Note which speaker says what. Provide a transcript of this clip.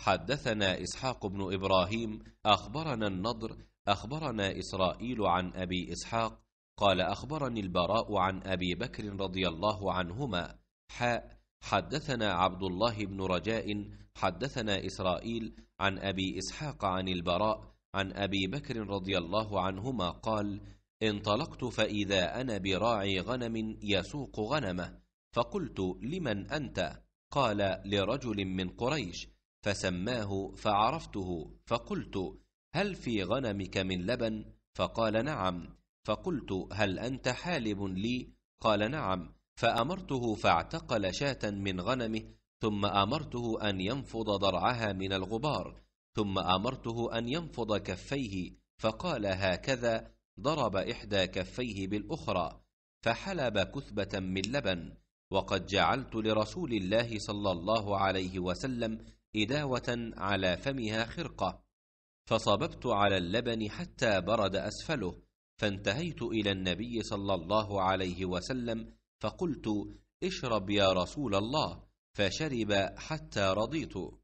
Speaker 1: حدثنا إسحاق بن إبراهيم
Speaker 2: أخبرنا النضر أخبرنا إسرائيل عن أبي إسحاق قال أخبرني البراء عن أبي بكر رضي الله عنهما حاء حدثنا عبد الله بن رجاء حدثنا إسرائيل عن أبي إسحاق عن البراء عن أبي بكر رضي الله عنهما قال انطلقت فإذا أنا براعي غنم يسوق غنمه فقلت لمن أنت قال لرجل من قريش فسماه فعرفته فقلت هل في غنمك من لبن فقال نعم فقلت هل انت حالب لي قال نعم فامرته فاعتقل شاه من غنمه ثم امرته ان ينفض ضرعها من الغبار ثم امرته ان ينفض كفيه فقال هكذا ضرب احدى كفيه بالاخرى فحلب كثبه من لبن وقد جعلت لرسول الله صلى الله عليه وسلم إداوة على فمها خرقة فصببت على اللبن حتى برد أسفله فانتهيت إلى النبي صلى الله عليه وسلم فقلت اشرب يا رسول الله
Speaker 1: فشرب حتى رضيت